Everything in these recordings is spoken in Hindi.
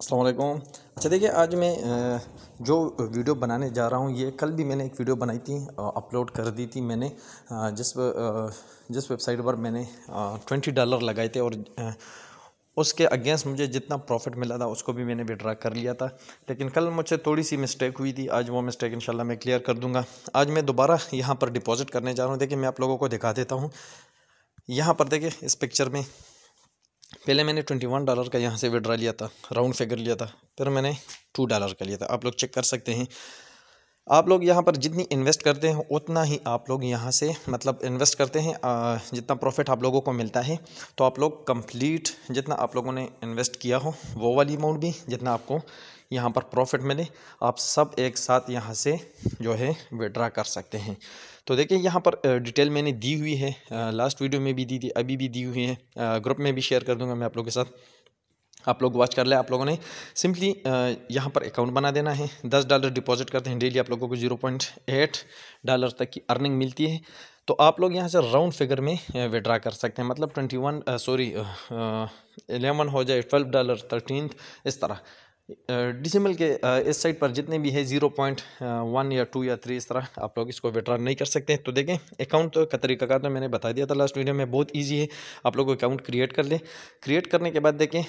असलकुम अच्छा देखिए आज मैं जो वीडियो बनाने जा रहा हूँ ये कल भी मैंने एक वीडियो बनाई थी अपलोड कर दी थी मैंने जिस जिस वेबसाइट पर मैंने ट्वेंटी डॉलर लगाए थे और उसके अगेंस्ट मुझे जितना प्रॉफिट मिला था उसको भी मैंने विड्रा कर लिया था लेकिन कल मुझसे थोड़ी सी मिस्टेक हुई थी आज वो मिस्टेक इनशाला मैं क्लियर कर दूँगा आज मैं दोबारा यहाँ पर डिपॉज़िट करने जा रहा हूँ देखिए मैं आप लोगों को दिखा देता हूँ यहाँ पर देखिए इस पिक्चर में पहले मैंने ट्वेंटी वन डॉलर का यहाँ से विड्रा लिया था राउंड फिगर लिया था फिर मैंने टू डॉलर का लिया था आप लोग चेक कर सकते हैं आप लोग यहाँ पर जितनी इन्वेस्ट करते हैं उतना ही आप लोग यहाँ से मतलब इन्वेस्ट करते हैं जितना प्रॉफिट आप लोगों को मिलता है तो आप लोग कंप्लीट जितना आप लोगों ने इन्वेस्ट किया हो वो वाली अमाउंट भी जितना आपको यहाँ पर प्रॉफिट मिले आप सब एक साथ यहाँ से जो है विड्रा कर सकते हैं तो देखिए यहाँ पर डिटेल मैंने दी हुई है लास्ट वीडियो में भी दी थी अभी भी दी हुई है ग्रुप में भी शेयर कर दूँगा मैं आप लोगों के साथ आप लोग वॉच कर ले आप लोगों ने सिंपली यहाँ पर अकाउंट बना देना है दस डॉलर डिपॉजिट करते हैं डेली आप लोगों को जीरो पॉइंट एट डॉलर तक की अर्निंग मिलती है तो आप लोग यहाँ से राउंड फिगर में विड्रा कर सकते हैं मतलब ट्वेंटी वन सॉरी एलेवन हो जाए ट्वेल्व डॉलर थर्टीन इस तरह डिसिमल के इस साइड पर जितने भी है ज़ीरो पॉइंट वन या टू या थ्री इस तरह आप लोग इसको विड्रा नहीं कर सकते तो देखें अकाउंट का तरीकाकार तो मैंने बता दिया था लास्ट वीडियो में बहुत ईजी है आप लोग अकाउंट क्रिएट कर लें क्रिएट करने के बाद देखें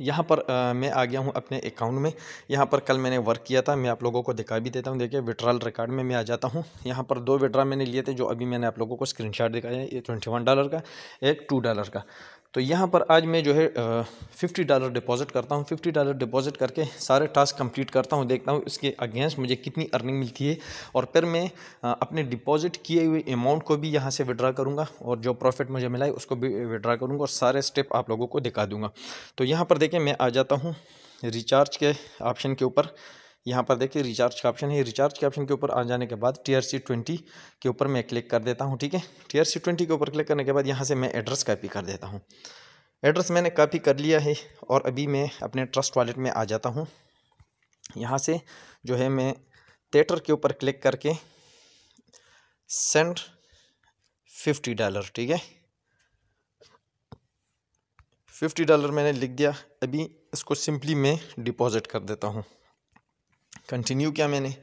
यहाँ पर आ, मैं आ गया हूँ अपने अकाउंट में यहाँ पर कल मैंने वर्क किया था मैं आप लोगों को दिखा भी देता हूँ देखिए विड्रॉल रिकॉर्ड में मैं आ जाता हूँ यहाँ पर दो विड्रा मैंने लिए थे जो अभी मैंने आप लोगों को स्क्रीनशॉट दिखाया है ये ट्वेंटी वन डॉलर का एक टू डॉलर का तो यहाँ पर आज मैं जो है फिफ्टी डॉलर डिपॉजिट करता हूँ फिफ्टी डॉलर डिपॉजिट करके सारे टास्क कंप्लीट करता हूँ देखता हूँ इसके अगेंस्ट मुझे कितनी अर्निंग मिलती है और फिर मैं अपने डिपॉजिट किए हुए अमाउंट को भी यहाँ से विड्रा करूँगा और जो प्रॉफिट मुझे मिला है उसको भी विड्रा करूँगा और सारे स्टेप आप लोगों को दिखा दूँगा तो यहाँ पर देखें मैं आ जाता हूँ रिचार्ज के ऑप्शन के ऊपर यहाँ पर देखिए रिचार्ज का ऑप्शन है रिचार्ज के ऑप्शन के ऊपर आ जाने के बाद टी आर सी ट्वेंटी के ऊपर मैं क्लिक कर देता हूँ ठीक है टी आर सी ट्वेंटी के ऊपर क्लिक करने के बाद यहाँ से मैं एड्रेस कॉपी कर देता हूँ एड्रेस मैंने कॉपी कर लिया है और अभी मैं अपने ट्रस्ट वॉलेट में आ जाता हूँ यहाँ से जो है मैं थिएटर के ऊपर क्लिक करके सेंड फिफ्टी डॉलर ठीक है फिफ्टी डॉलर मैंने लिख दिया अभी इसको सिंपली मैं डिपॉज़िट कर देता हूँ कंटिन्यू किया मैंने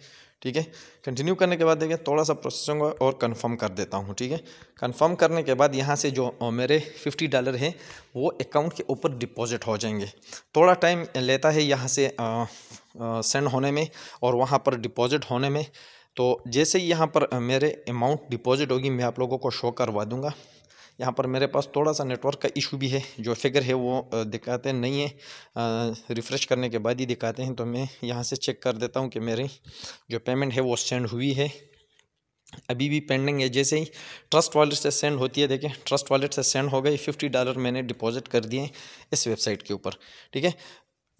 ठीक है कंटिन्यू करने के बाद देखिए थोड़ा सा प्रोसेसिंग और कंफर्म कर देता हूँ ठीक है कंफर्म करने के बाद यहाँ से जो मेरे फिफ्टी डॉलर हैं वो अकाउंट के ऊपर डिपॉजिट हो जाएंगे थोड़ा टाइम लेता है यहाँ से सेंड होने में और वहाँ पर डिपॉजिट होने में तो जैसे ही यहाँ पर मेरे अमाउंट डिपॉजिट होगी मैं आप लोगों को शो करवा दूँगा यहाँ पर मेरे पास थोड़ा सा नेटवर्क का इशू भी है जो फिगर है वो दिखाते नहीं है रिफ़्रेश करने के बाद ही दिखाते हैं तो मैं यहाँ से चेक कर देता हूँ कि मेरी जो पेमेंट है वो सेंड हुई है अभी भी पेंडिंग है जैसे ही ट्रस्ट वॉलेट से सेंड होती है देखें ट्रस्ट वॉलेट से सेंड हो गई फिफ्टी डॉलर मैंने डिपॉजिट कर दिए इस वेबसाइट के ऊपर ठीक है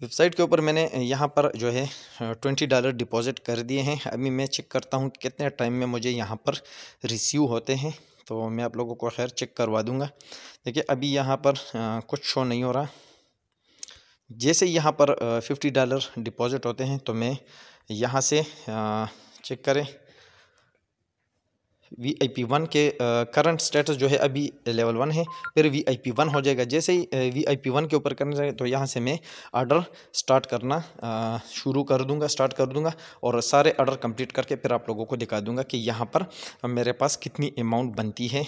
वेबसाइट के ऊपर मैंने यहाँ पर जो है ट्वेंटी डॉलर डिपॉजिट कर दिए हैं अभी मैं चेक करता हूँ कितने टाइम में मुझे यहाँ पर रिसीव होते हैं तो मैं आप लोगों को खैर चेक करवा दूँगा देखिए अभी यहाँ पर आ, कुछ शो नहीं हो रहा जैसे यहाँ पर फिफ्टी डॉलर डिपॉज़िट होते हैं तो मैं यहाँ से आ, चेक करें वी आई पी वन के करंट स्टेटस जो है अभी लेवल वन है फिर वी आई पी वन हो जाएगा जैसे ही वी आई पी वन के ऊपर करना तो यहाँ से मैं आर्डर स्टार्ट करना शुरू कर दूंगा स्टार्ट कर दूंगा और सारे आर्डर कंप्लीट करके फिर आप लोगों को दिखा दूंगा कि यहाँ पर मेरे पास कितनी अमाउंट बनती है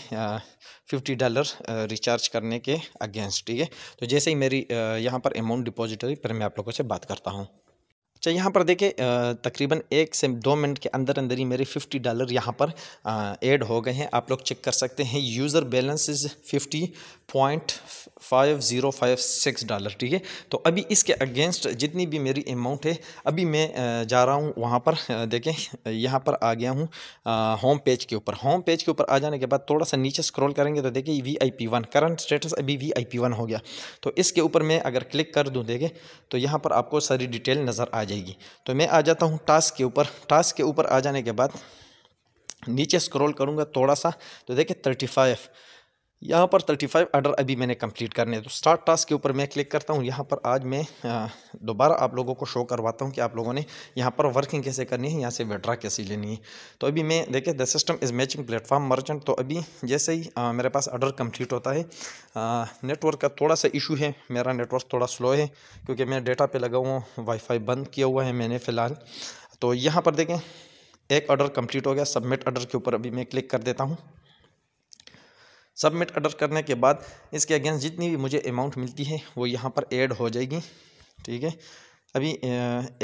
फिफ्टी डॉलर रिचार्ज करने के अगेंस्ट ठीक है तो जैसे ही मेरी यहाँ पर अमाउंट डिपॉजिट हुई फिर मैं आप लोगों से बात करता हूँ अच्छा यहाँ पर देखें तकरीबन एक से दो मिनट के अंदर अंदर ही मेरे फिफ्टी डॉलर यहाँ पर ऐड हो गए हैं आप लोग चेक कर सकते हैं user balance is fifty point five zero five six dollar ठीक है तो अभी इसके अगेंस्ट जितनी भी मेरी अमाउंट है अभी मैं जा रहा हूँ वहाँ पर देखें यहाँ पर आ गया हूँ होम पेज के ऊपर होम पेज के ऊपर आ जाने के बाद थोड़ा सा नीचे स्क्रॉल करेंगे तो देखिए V I P one current status अभी वी आई पी वन हो गया तो इसके ऊपर मैं अगर क्लिक कर दूँ देखें तो यहाँ पर आपको सारी डिटेल नज़र आ जाएगी जाएगी तो मैं आ जाता हूँ टास्क के ऊपर टास्क के ऊपर आ जाने के बाद नीचे स्क्रॉल करूँगा थोड़ा सा तो देखिए थर्टी फाइव यहाँ पर थर्टी फाइव आर्डर अभी मैंने कंप्लीट करने हैं तो स्टार्ट टास्क के ऊपर मैं क्लिक करता हूँ यहाँ पर आज मैं दोबारा आप लोगों को शो करवाता हूँ कि आप लोगों ने यहाँ पर वर्किंग कैसे करनी है यहाँ से विड्रा कैसे लेनी है तो अभी मैं देखिए the system is matching platform merchant तो अभी जैसे ही आ, मेरे पास आर्डर कम्प्लीट होता है नेटवर्क का थोड़ा सा इशू है मेरा नेटवर्क थोड़ा स्लो है क्योंकि मैं डेटा पर लगा हुआ वाईफाई बंद किया हुआ है मैंने फ़िलहाल तो यहाँ पर देखें एक ऑर्डर कंप्लीट हो गया सबमिट ऑर्डर के ऊपर अभी मैं क्लिक कर देता हूँ सबमिट ऑर्डर करने के बाद इसके अगेंस्ट जितनी भी मुझे अमाउंट मिलती है वो यहाँ पर ऐड हो जाएगी ठीक है अभी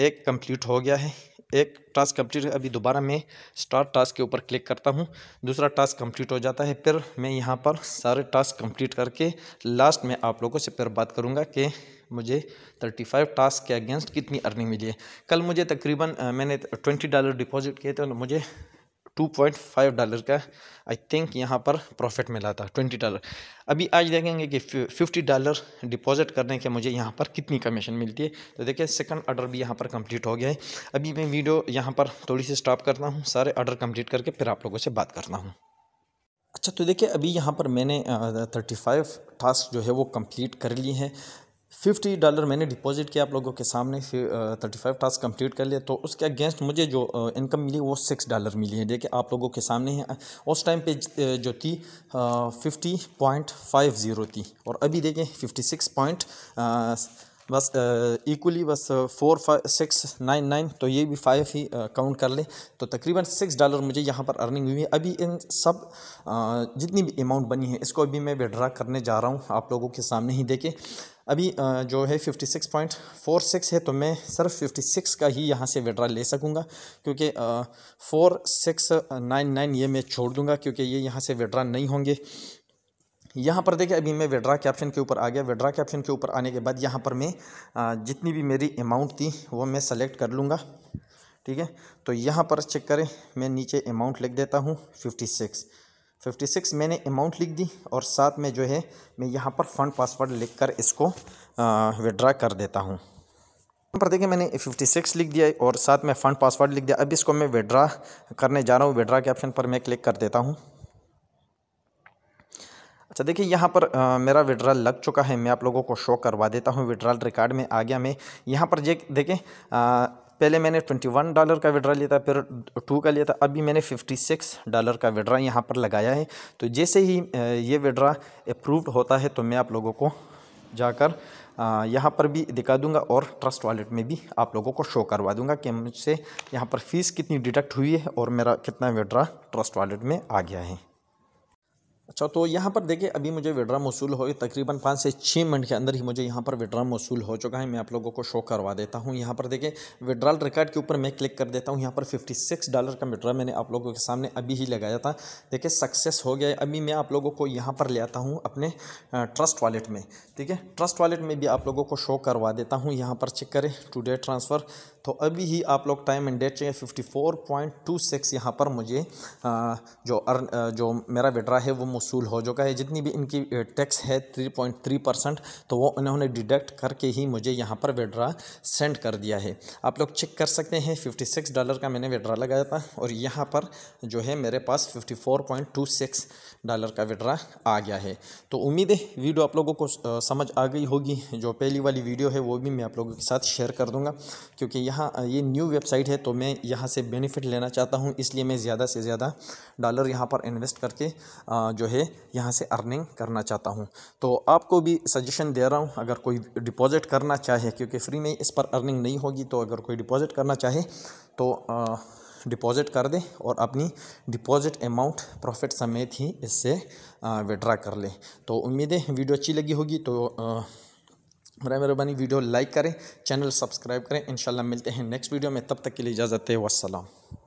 एक कंप्लीट हो गया है एक टास्क कंप्लीट अभी दोबारा मैं स्टार्ट टास्क के ऊपर क्लिक करता हूँ दूसरा टास्क कंप्लीट हो जाता है फिर मैं यहाँ पर सारे टास्क कंप्लीट करके लास्ट में आप लोगों से फिर बात करूँगा कि मुझे 35 टास्क के अगेंस्ट कितनी अर्निंग मिली है कल मुझे तकरीबन मैंने 20 डॉलर डिपॉजिट किए थे और मुझे टू पॉइंट फाइव डॉलर का आई थिंक यहाँ पर प्रॉफिट मिला था ट्वेंटी डॉलर अभी आज देखेंगे कि फिफ्टी डॉलर डिपॉजिट करने के मुझे यहाँ पर कितनी कमीशन मिलती है तो देखिए सेकंड ऑर्डर भी यहाँ पर कंप्लीट हो गया है अभी मैं वीडियो यहाँ पर थोड़ी सी स्टॉप करता हूँ सारे ऑर्डर कंप्लीट करके फिर आप लोगों से बात करता हूँ अच्छा तो देखिए अभी यहाँ पर मैंने थर्टी फाइव टास्क जो है वो कंप्लीट कर लिए हैं फिफ्टी डॉलर मैंने डिपॉजिट किया आप लोगों के सामने फिर थर्टी फाइव टास्क कंप्लीट कर लिया तो उसके अगेंस्ट मुझे जो इनकम मिली वो सिक्स डॉलर मिली है देखिए आप लोगों के सामने है उस टाइम पे जो थी फिफ्टी पॉइंट फाइव ज़ीरो थी और अभी देखें फिफ्टी सिक्स पॉइंट बस इक्वली बस four five six nine nine तो ये भी फाइव ही काउंट कर लें तो तकरीबन सिक्स डॉलर मुझे यहाँ पर अर्निंग हुई है अभी इन सब आ, जितनी भी अमाउंट बनी है इसको अभी मैं विड्रा करने जा रहा हूँ आप लोगों के सामने ही देखें अभी जो है fifty six point four six है तो मैं सिर्फ फिफ्टी सिक्स का ही यहाँ से विड्रा ले सकूँगा क्योंकि फोर सिक्स नाइन नाइन ये मैं छोड़ दूँगा क्योंकि ये यहाँ से विड्रा नहीं होंगे यहाँ पर देखिए अभी मैं विड्रा कैप्शन के ऊपर आ गया विड्रा कैप्शन के ऊपर आने के बाद यहाँ पर मैं जितनी भी मेरी अमाउंट थी वो मैं सेलेक्ट कर लूँगा ठीक है तो यहाँ पर चेक करें मैं नीचे अमाउंट लिख देता हूँ फिफ्टी सिक्स फिफ्टी सिक्स मैंने अमाउंट लिख दी और साथ में जो है मैं यहाँ पर फ़ंड पासवर्ड लिख कर इसको विड्रा कर देता हूँ यहाँ पर देखिए मैंने फिफ्टी सिक्स लिख दिया और साथ में फ़ंड पासवर्ड लिख दिया अब इसको मैं विड्रा करने जा रहा हूँ विड्रा के ऑप्शन पर मैं क्लिक कर देता हूँ अच्छा देखिए यहाँ पर आ, मेरा विड्रॉल लग चुका है मैं आप लोगों को शो करवा देता हूँ विड्रॉल रिकॉर्ड में आ गया मैं यहाँ पर जे देखें पहले मैंने ट्वेंटी वन डॉलर का विड्रा लिया था फिर टू का लिया था अभी मैंने फिफ्टी सिक्स डॉलर का विड्रा यहाँ पर लगाया है तो जैसे ही ये विड्रा अप्रूव्ड होता है तो मैं आप लोगों को जाकर यहाँ पर भी दिखा दूंगा और ट्रस्ट वॉलेट में भी आप लोगों को शो करवा दूंगा कि मुझसे यहाँ पर फ़ीस कितनी डिडक्ट हुई है और मेरा कितना विड्रा ट्रस्ट वॉलेट में आ गया है अच्छा तो यहाँ पर देखिए अभी मुझे विड्रा मौसूल हो तकरीबन पाँच से छः मिनट के अंदर ही मुझे यहाँ पर विड्रा मौसूल हो चुका है मैं आप लोगों को शो करवा देता हूँ यहाँ पर देखिए विड्राल रिकॉर्ड के ऊपर मैं क्लिक कर देता हूँ यहाँ पर 56 डॉलर का विड्रा मैंने आप लोगों के सामने अभी ही लगाया था देखिए सक्सेस हो गया अभी मैं आप लोगों को यहाँ पर ले आता हूँ अपने ट्रस्ट वॉलेट में ठीक है ट्रस्ट वॉलेट में भी आप लोगों को शो करवा देता हूँ यहाँ पर चेक करें टुडे ट्रांसफ़र तो अभी ही आप लोग टाइम एंड डेट चाहिए fifty four point two six यहाँ पर मुझे जो अर्न जो मेरा विड्रा है वो मौसूल हो चुका है जितनी भी इनकी टैक्स है थ्री पॉइंट थ्री परसेंट तो वो इन्होंने डिडक्ट करके ही मुझे यहाँ पर विड्रा सेंड कर दिया है आप लोग चेक कर सकते हैं फिफ्टी सिक्स डॉलर का मैंने विड्रा लगाया था और यहाँ पर जो है मेरे पास fifty four point two six dollar का विड्रा आ गया है तो उम्मीद है वीडियो आप लोगों को समझ आ गई होगी जो पहली वाली वीडियो है वो भी मैं आप लोगों के साथ शेयर कर दूँगा क्योंकि यहाँ ये न्यू वेबसाइट है तो मैं यहाँ से बेनिफिट लेना चाहता हूँ इसलिए मैं ज़्यादा से ज़्यादा डॉलर यहाँ पर इन्वेस्ट करके जो है यहाँ से अर्निंग करना चाहता हूँ तो आपको भी सजेशन दे रहा हूँ अगर कोई डिपॉज़िट करना चाहे क्योंकि फ्री में इस पर अर्निंग नहीं होगी तो अगर कोई डिपॉज़िट करना चाहे तो डिपॉज़िट कर दें और अपनी डिपॉज़िट अमाउंट प्रॉफिट समेत ही इससे विड्रा कर लें तो उम्मीद है वीडियो अच्छी लगी होगी तो आ, बर मेहरबानी वीडियो लाइक करें चैनल सब्सक्राइब करें इंशाल्लाह मिलते हैं नेक्स्ट वीडियो में तब तक के लिए इजाज़त है वसलम